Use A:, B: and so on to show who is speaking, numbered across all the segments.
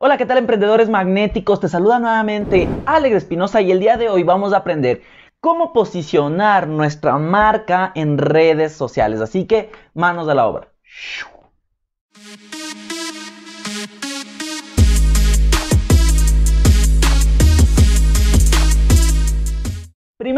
A: Hola, ¿qué tal emprendedores magnéticos? Te saluda nuevamente Alegre Espinosa y el día de hoy vamos a aprender cómo posicionar nuestra marca en redes sociales. Así que manos a la obra.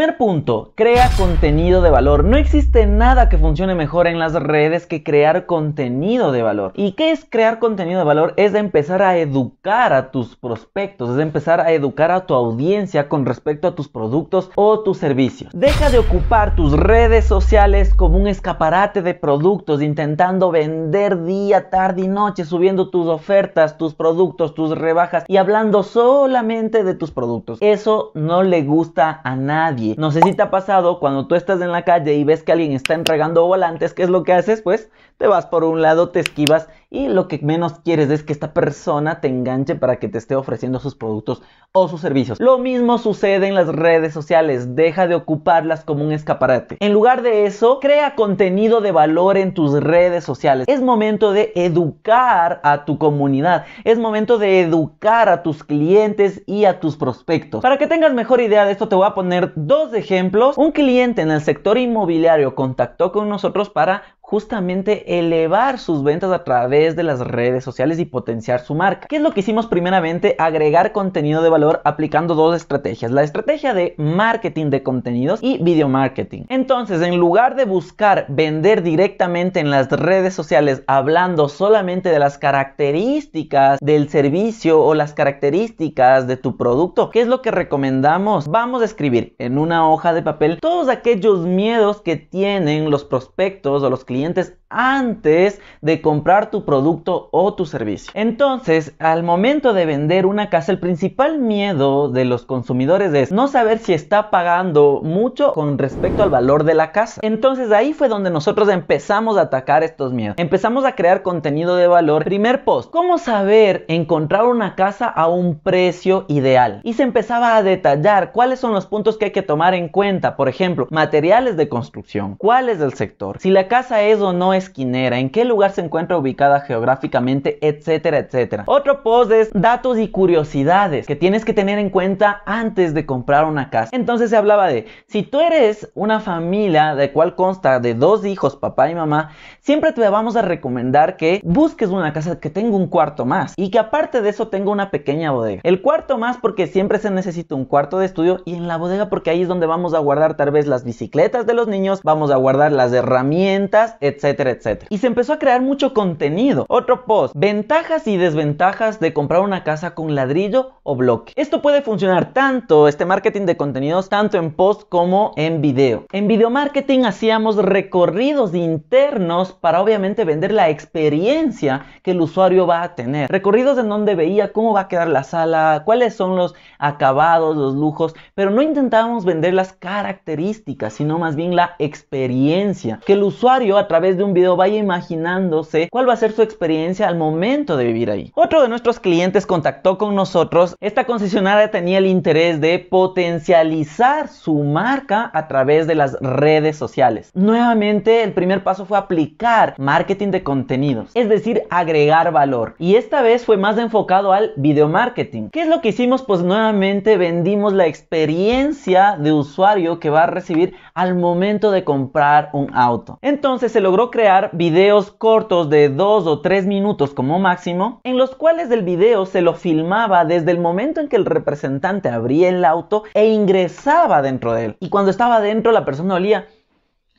A: Primer punto, crea contenido de valor. No existe nada que funcione mejor en las redes que crear contenido de valor. ¿Y qué es crear contenido de valor? Es empezar a educar a tus prospectos, es empezar a educar a tu audiencia con respecto a tus productos o tus servicios. Deja de ocupar tus redes sociales como un escaparate de productos, intentando vender día, tarde y noche, subiendo tus ofertas, tus productos, tus rebajas y hablando solamente de tus productos. Eso no le gusta a nadie. No sé si te ha pasado cuando tú estás en la calle y ves que alguien está entregando volantes, ¿qué es lo que haces? Pues te vas por un lado, te esquivas y lo que menos quieres es que esta persona te enganche para que te esté ofreciendo sus productos o sus servicios. Lo mismo sucede en las redes sociales, deja de ocuparlas como un escaparate. En lugar de eso, crea contenido de valor en tus redes sociales. Es momento de educar a tu comunidad, es momento de educar a tus clientes y a tus prospectos. Para que tengas mejor idea de esto, te voy a poner dos dos ejemplos, un cliente en el sector inmobiliario contactó con nosotros para justamente elevar sus ventas a través de las redes sociales y potenciar su marca. ¿Qué es lo que hicimos primeramente? Agregar contenido de valor aplicando dos estrategias, la estrategia de marketing de contenidos y video marketing. Entonces, en lugar de buscar vender directamente en las redes sociales hablando solamente de las características del servicio o las características de tu producto, ¿qué es lo que recomendamos? Vamos a escribir en una hoja de papel todos aquellos miedos que tienen los prospectos o los clientes clientes antes de comprar tu producto o tu servicio. Entonces, al momento de vender una casa, el principal miedo de los consumidores es no saber si está pagando mucho con respecto al valor de la casa. Entonces, ahí fue donde nosotros empezamos a atacar estos miedos. Empezamos a crear contenido de valor. Primer post, ¿cómo saber encontrar una casa a un precio ideal? Y se empezaba a detallar cuáles son los puntos que hay que tomar en cuenta. Por ejemplo, materiales de construcción, cuál es el sector, si la casa es o no es esquinera, en qué lugar se encuentra ubicada geográficamente, etcétera, etcétera. Otro post es datos y curiosidades que tienes que tener en cuenta antes de comprar una casa. Entonces se hablaba de, si tú eres una familia de cual consta de dos hijos, papá y mamá, siempre te vamos a recomendar que busques una casa que tenga un cuarto más y que aparte de eso tenga una pequeña bodega. El cuarto más porque siempre se necesita un cuarto de estudio y en la bodega porque ahí es donde vamos a guardar tal vez las bicicletas de los niños, vamos a guardar las herramientas, etcétera y se empezó a crear mucho contenido. Otro post, ventajas y desventajas de comprar una casa con ladrillo o blog. Esto puede funcionar tanto, este marketing de contenidos, tanto en post como en video. En video marketing hacíamos recorridos internos para obviamente vender la experiencia que el usuario va a tener. Recorridos en donde veía cómo va a quedar la sala, cuáles son los acabados, los lujos, pero no intentábamos vender las características, sino más bien la experiencia. Que el usuario a través de un video vaya imaginándose cuál va a ser su experiencia al momento de vivir ahí. Otro de nuestros clientes contactó con nosotros esta concesionaria tenía el interés de potencializar su marca a través de las redes sociales. Nuevamente, el primer paso fue aplicar marketing de contenidos, es decir, agregar valor. Y esta vez fue más enfocado al video marketing. ¿Qué es lo que hicimos? Pues nuevamente vendimos la experiencia de usuario que va a recibir al momento de comprar un auto. Entonces se logró crear videos cortos de 2 o 3 minutos como máximo, en los cuales el video se lo filmaba desde el momento en que el representante abría el auto e ingresaba dentro de él. Y cuando estaba dentro la persona olía.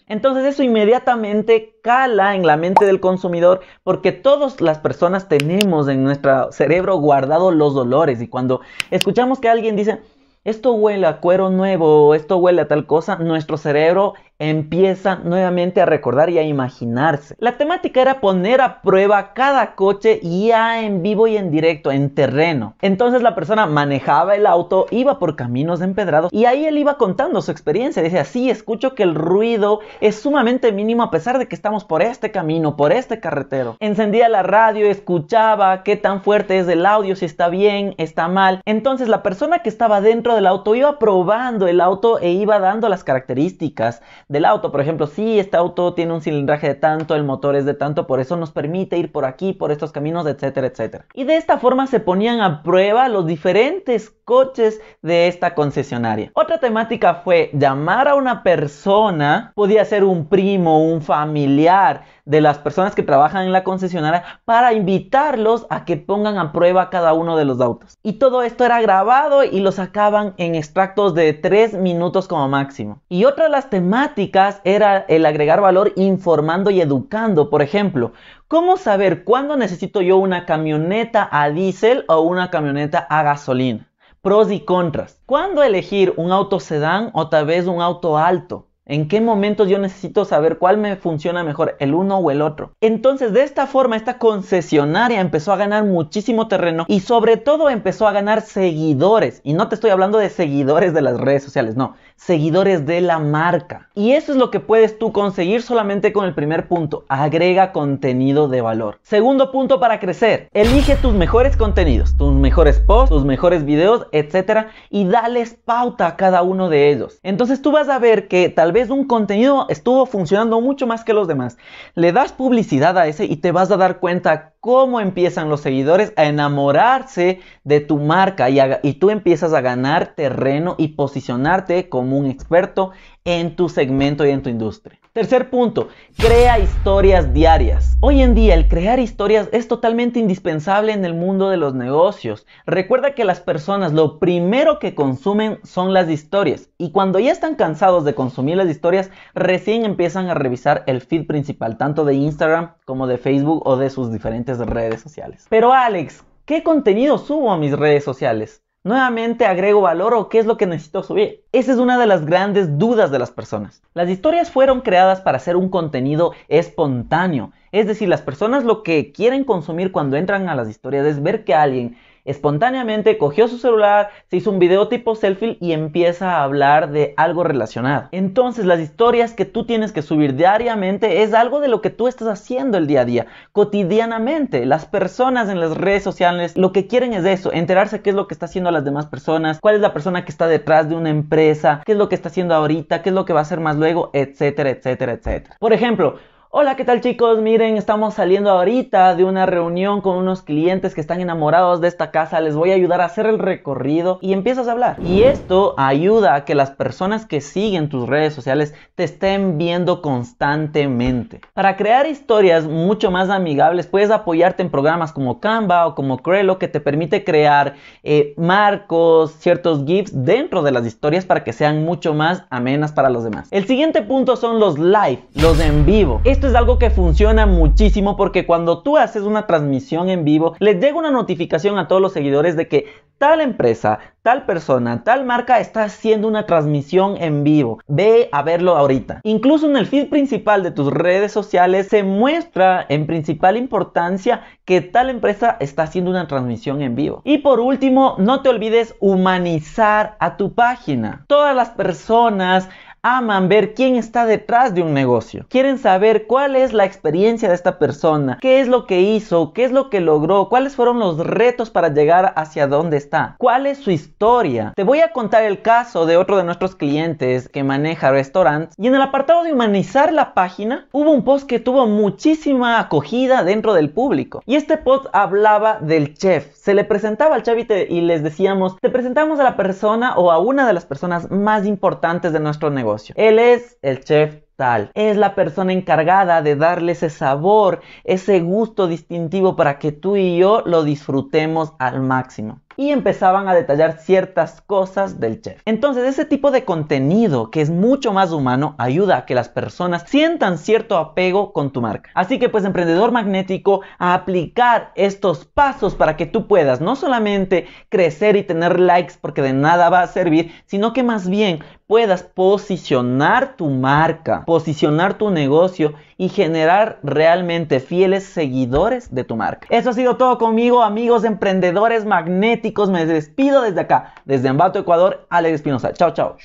A: Entonces eso inmediatamente cala en la mente del consumidor porque todas las personas tenemos en nuestro cerebro guardados los dolores y cuando escuchamos que alguien dice, esto huele a cuero nuevo, esto huele a tal cosa, nuestro cerebro empieza nuevamente a recordar y a imaginarse. La temática era poner a prueba cada coche ya en vivo y en directo, en terreno. Entonces la persona manejaba el auto, iba por caminos empedrados y ahí él iba contando su experiencia. Dice, así escucho que el ruido es sumamente mínimo a pesar de que estamos por este camino, por este carretero. Encendía la radio, escuchaba qué tan fuerte es el audio, si está bien, está mal. Entonces la persona que estaba dentro del auto iba probando el auto e iba dando las características del auto. Por ejemplo, si este auto tiene un cilindraje de tanto, el motor es de tanto, por eso nos permite ir por aquí, por estos caminos, etcétera, etcétera. Y de esta forma se ponían a prueba los diferentes coches de esta concesionaria. Otra temática fue llamar a una persona, podía ser un primo, un familiar de las personas que trabajan en la concesionaria, para invitarlos a que pongan a prueba cada uno de los autos. Y todo esto era grabado y lo sacaban en extractos de tres minutos como máximo. Y otra de las temáticas era el agregar valor informando y educando. Por ejemplo, ¿cómo saber cuándo necesito yo una camioneta a diésel o una camioneta a gasolina? Pros y contras. ¿Cuándo elegir un auto sedán o tal vez un auto alto? ¿En qué momentos yo necesito saber cuál me funciona mejor, el uno o el otro? Entonces, de esta forma, esta concesionaria empezó a ganar muchísimo terreno y sobre todo empezó a ganar seguidores. Y no te estoy hablando de seguidores de las redes sociales, no, seguidores de la marca. Y eso es lo que puedes tú conseguir solamente con el primer punto, agrega contenido de valor. Segundo punto para crecer, elige tus mejores contenidos, tus mejores posts, tus mejores videos, etcétera, y dales pauta a cada uno de ellos. Entonces, tú vas a ver que tal vez un contenido estuvo funcionando mucho más que los demás. Le das publicidad a ese y te vas a dar cuenta cómo empiezan los seguidores a enamorarse de tu marca y, y tú empiezas a ganar terreno y posicionarte como un experto en tu segmento y en tu industria. Tercer punto, crea historias diarias. Hoy en día el crear historias es totalmente indispensable en el mundo de los negocios. Recuerda que las personas lo primero que consumen son las historias y cuando ya están cansados de consumir las historias, recién empiezan a revisar el feed principal tanto de Instagram como de Facebook o de sus diferentes redes sociales. Pero Alex, ¿qué contenido subo a mis redes sociales? Nuevamente agrego valor o qué es lo que necesito subir. Esa es una de las grandes dudas de las personas. Las historias fueron creadas para ser un contenido espontáneo. Es decir, las personas lo que quieren consumir cuando entran a las historias es ver que alguien espontáneamente cogió su celular, se hizo un video tipo selfie y empieza a hablar de algo relacionado. Entonces las historias que tú tienes que subir diariamente es algo de lo que tú estás haciendo el día a día, cotidianamente. Las personas en las redes sociales lo que quieren es eso, enterarse qué es lo que está haciendo las demás personas, cuál es la persona que está detrás de una empresa, qué es lo que está haciendo ahorita, qué es lo que va a hacer más luego, etcétera, etcétera, etcétera. Por ejemplo, Hola, ¿qué tal chicos? Miren, estamos saliendo ahorita de una reunión con unos clientes que están enamorados de esta casa. Les voy a ayudar a hacer el recorrido y empiezas a hablar. Y esto ayuda a que las personas que siguen tus redes sociales te estén viendo constantemente. Para crear historias mucho más amigables, puedes apoyarte en programas como Canva o como Crelo que te permite crear eh, marcos, ciertos GIFs dentro de las historias para que sean mucho más amenas para los demás. El siguiente punto son los live, los en vivo esto es algo que funciona muchísimo porque cuando tú haces una transmisión en vivo, les llega una notificación a todos los seguidores de que tal empresa, tal persona, tal marca está haciendo una transmisión en vivo. Ve a verlo ahorita. Incluso en el feed principal de tus redes sociales se muestra en principal importancia que tal empresa está haciendo una transmisión en vivo. Y por último, no te olvides humanizar a tu página. Todas las personas aman ver quién está detrás de un negocio. Quieren saber cuál es la experiencia de esta persona, qué es lo que hizo, qué es lo que logró, cuáles fueron los retos para llegar hacia dónde está, cuál es su historia. Te voy a contar el caso de otro de nuestros clientes que maneja restaurantes y en el apartado de humanizar la página hubo un post que tuvo muchísima acogida dentro del público y este post hablaba del chef. Se le presentaba al chavite y, y les decíamos, te presentamos a la persona o a una de las personas más importantes de nuestro negocio él es el chef tal, es la persona encargada de darle ese sabor, ese gusto distintivo para que tú y yo lo disfrutemos al máximo y empezaban a detallar ciertas cosas del chef. Entonces ese tipo de contenido que es mucho más humano ayuda a que las personas sientan cierto apego con tu marca. Así que pues emprendedor magnético, a aplicar estos pasos para que tú puedas no solamente crecer y tener likes porque de nada va a servir, sino que más bien puedas posicionar tu marca, posicionar tu negocio y generar realmente fieles seguidores de tu marca. Eso ha sido todo conmigo amigos emprendedores magnéticos me despido desde acá, desde Ambato, Ecuador, Alex Espinosa. Chao, chao.